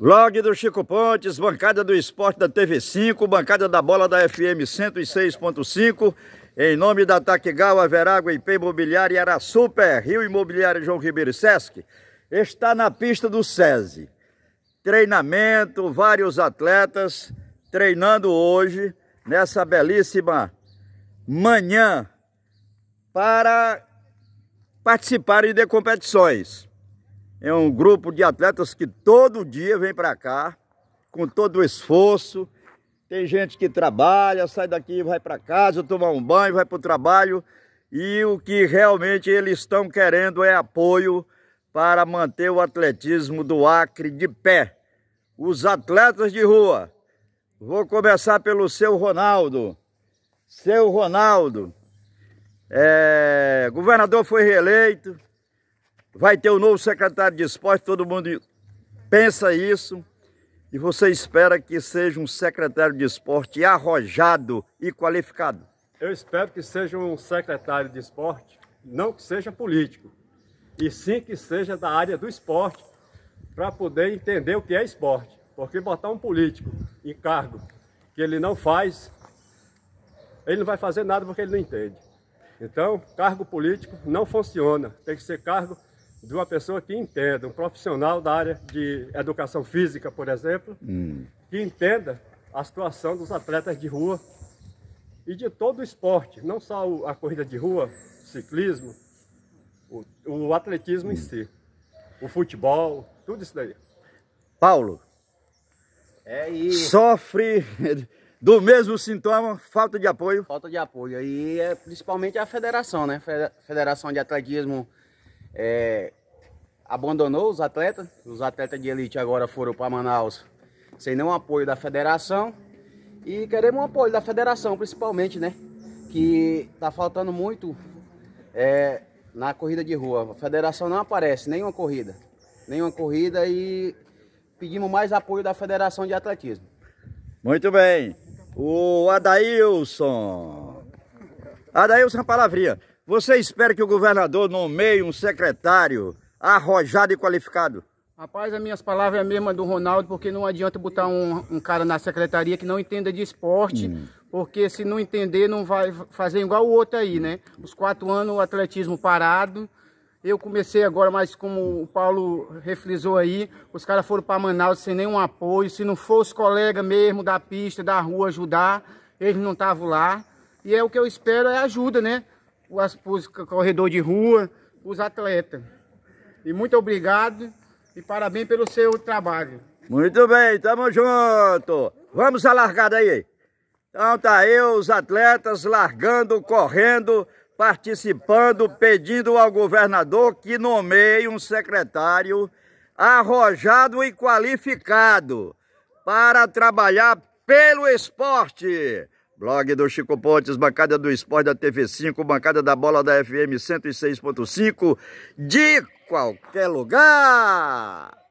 Blog do Chico Pontes, bancada do esporte da TV5, bancada da bola da FM 106.5, em nome da Taquigal, Verágua, IP Imobiliária e Ara Super, Rio Imobiliário João Ribeiro e Sesc, está na pista do SESI. Treinamento, vários atletas treinando hoje, nessa belíssima manhã, para participarem de competições. É um grupo de atletas que todo dia vem para cá, com todo o esforço. Tem gente que trabalha, sai daqui, vai para casa, tomar um banho, vai para o trabalho. E o que realmente eles estão querendo é apoio para manter o atletismo do Acre de pé. Os atletas de rua. Vou começar pelo seu Ronaldo. Seu Ronaldo. É, governador foi reeleito, vai ter o um novo secretário de esporte, todo mundo pensa isso. E você espera que seja um secretário de esporte arrojado e qualificado? Eu espero que seja um secretário de esporte, não que seja político, e sim que seja da área do esporte, para poder entender o que é esporte. Porque botar um político em cargo que ele não faz, ele não vai fazer nada porque ele não entende. Então, cargo político não funciona, tem que ser cargo de uma pessoa que entenda, um profissional da área de educação física, por exemplo, hum. que entenda a situação dos atletas de rua e de todo o esporte, não só a corrida de rua, ciclismo, o, o atletismo hum. em si, o futebol, tudo isso daí. Paulo, é e... sofre do mesmo sintoma, falta de apoio? Falta de apoio, e é principalmente a federação, né? Federação de Atletismo é, abandonou os atletas. Os atletas de elite agora foram para Manaus sem nenhum apoio da federação. E queremos um apoio da federação, principalmente, né? Que está faltando muito é, na corrida de rua. A federação não aparece, nenhuma corrida. Nenhuma corrida e pedimos mais apoio da Federação de Atletismo. Muito bem. O Adailson. Adailson palavrinha. Você espera que o governador nomeie um secretário arrojado e qualificado? Rapaz, as minhas palavras é a mesma do Ronaldo, porque não adianta botar um, um cara na secretaria que não entenda de esporte, hum. porque se não entender, não vai fazer igual o outro aí, né? Os quatro anos, o atletismo parado. Eu comecei agora, mas como o Paulo refrisou aí, os caras foram para Manaus sem nenhum apoio. Se não fosse colega mesmo da pista, da rua ajudar, eles não estavam lá. E é o que eu espero é ajuda, né? os, os corredor de rua, os atletas. E muito obrigado e parabéns pelo seu trabalho. Muito bem, tamo junto. Vamos à largada aí. Então tá aí os atletas largando, correndo, participando, pedindo ao governador que nomeie um secretário arrojado e qualificado para trabalhar pelo esporte. Blog do Chico Pontes, bancada do esporte da TV5, bancada da bola da FM 106.5, de qualquer lugar!